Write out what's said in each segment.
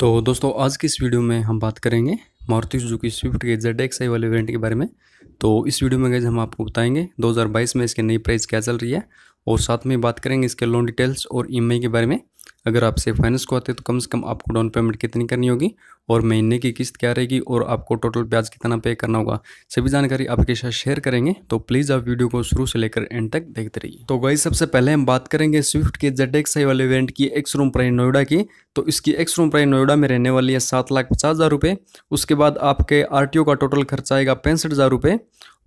तो दोस्तों आज की इस वीडियो में हम बात करेंगे मारुति सुजुकी स्विफ्ट के जेड एक्स आई वाले वेरिएंट के बारे में तो इस वीडियो में गए हम आपको बताएंगे 2022 में इसके नई प्राइस क्या चल रही है और साथ में बात करेंगे इसके लोन डिटेल्स और ई e के बारे में अगर आपसे फाइनेंस को आते हैं तो कम से कम आपको डाउन पेमेंट कितनी करनी होगी और महीने की किस्त क्या रहेगी और आपको टोटल ब्याज कितना पे करना होगा सभी जानकारी आपके साथ शेयर करेंगे तो प्लीज़ आप वीडियो को शुरू से लेकर एंड तक देखते रहिए तो गई सबसे पहले हम बात करेंगे स्विफ्ट के जेड एक्स वाले इवेंट की एक्स रूम प्राइस नोएडा की तो इसकी एक्स रूम प्राइस नोएडा में रहने वाली है सात लाख पचास हज़ार रुपये उसके बाद आपके आर का टोटल खर्च आएगा पैंसठ हज़ार रुपये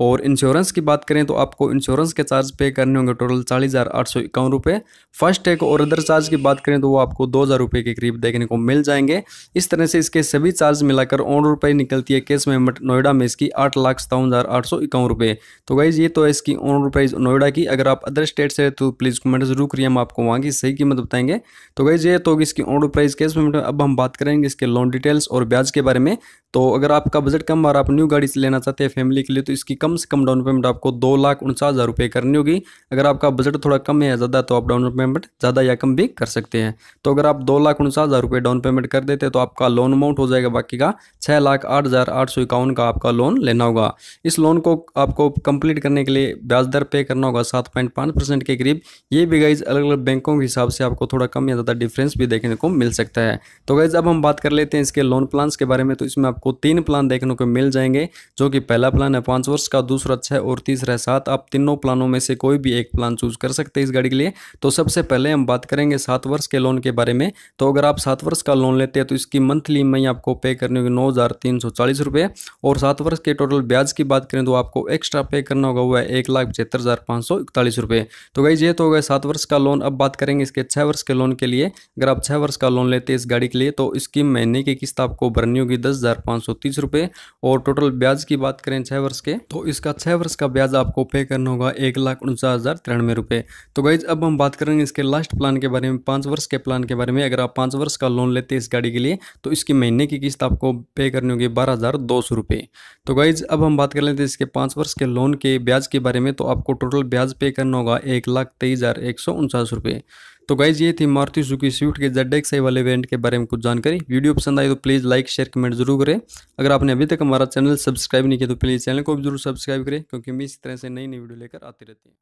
और इंश्योरेंस की बात करें तो आपको इंश्योरेंस के चार्ज पे करने होंगे टोटल चालीस हज़ार आठ सौ इक्यावन रुपये फर्स्ट टैग और अदर चार्ज की बात करें तो वो आपको दो हज़ार रुपये के करीब देखने को मिल जाएंगे इस तरह से इसके सभी चार्ज मिलाकर और रुपये निकलती है कैश पेमेंट नोएडा में इसकी आठ लाख सत्तावन हज़ार आठ सौ इक्यावन रुपये तो गाइज ये तो है इसकी और रुपये नोएडा की अगर आप अदर स्टेट से तो प्लीज़ कमेंट जरूर करिए हम आपको वहाँ की सही कीमत बताएंगे तो गाइज ये तो इसकी ऑन प्राइस कैश पेमेंट में अब हम बात करेंगे इसके लोन डिटेल्स और ब्याज के बारे में तो अगर आपका बजट कम और आप न्यू गाड़ी लेना चाहते हैं फैमिली के लिए तो इसकी कम से कम डाउन पेमेंट आपको दो लाख उनचास हज़ार रुपये करनी होगी अगर आपका बजट थोड़ा कम है ज़्यादा तो आप डाउन पेमेंट ज़्यादा या कम भी कर सकते हैं तो अगर आप दो लाख उनचास हज़ार रुपये डाउन पेमेंट कर देते तो आपका लोन अमाउंट आउट हो जाएगा बाकी का छः लाख आठ हज़ार आठ सौ इक्यावन का आपका लोन लेना होगा इस लोन को आपको कंप्लीट करने के लिए ब्याज दर पे करना होगा सात पॉइंट पाँच परसेंट के करीब ये भी गाइज अलग अलग बैंकों के हिसाब से आपको थोड़ा कम या ज़्यादा डिफरेंस भी देखने को मिल सकता है तो गाइज अब हम बात कर लेते हैं इसके लोन प्लान्स के बारे में तो इसमें आपको तीन प्लान देखने को मिल जाएंगे जो कि पहला प्लान है पाँच वर्ष का दूसरा छः और तीसरा सात आप तीनों प्लानों में से कोई भी एक प्लान चूज कर सकते हैं इस गाड़ी के लिए तो सबसे पहले हम बात करेंगे सात वर्ष के लोन के बारे में तो अगर आप सात वर्ष का लोन लेते हैं तो इसकी मंथली में आपको पे करनी होगी नौ हज़ार और सात वर्ष के टोटल ब्याज की बात करें तो आपको एक्स्ट्रा पे करना होगा वह है एक लाख पचहत्तर हज़ार पाँच सौ इकतालीस रुपये तो गई ये तो होगा सात वर्ष का लोन अब बात करेंगे इसके छः वर्ष के लोन के लिए अगर आप छः वर्ष का लोन लेते हैं इस गाड़ी के लिए तो इसकी महीने की किस्त आपको भरनी होगी दस हज़ार पाँच सौ तीस रुपये और टोटल ब्याज की बात करें छः वर्ष के तो इसका छः वर्ष का ब्याज आपको पे करना होगा एक लाख उनचास हज़ार तिरानवे रुपये तो गाइज अब हम बात करेंगे इसके लास्ट प्लान के बारे में पाँच वर्ष के प्लान के बारे में अगर आप पाँच वर्ष का लोन लेते हैं इस गाड़ी के लिए तो इसकी महीने महीने की किस्त आपको पे करनी होगी बारह हज़ार दो सौ रुपये तो गाइज अब हम बात कर लेते हैं इसके पाँच वर्ष के लोन के ब्याज के बारे में तो आपको टोटल ब्याज पे करना होगा एक लाख तेईस हज़ार एक सौ उनचास रुपये तो गाइज ये थी मारुति सुकी स्विफ्ट के जेड एक्स आई वाले वेरियंट के बारे में कुछ जानकारी वीडियो पसंद आई तो प्लीज़ लाइक शेयर कमेंट जरूर करें अगर आपने अभी तक हमारा चैनल सब्सक्राइब नहीं किया तो प्लीज़ चैनल को भी जरूर सब्सक्राइब करें क्योंकि हम इस तरह से नई नई वीडियो लेकर आते रहते हैं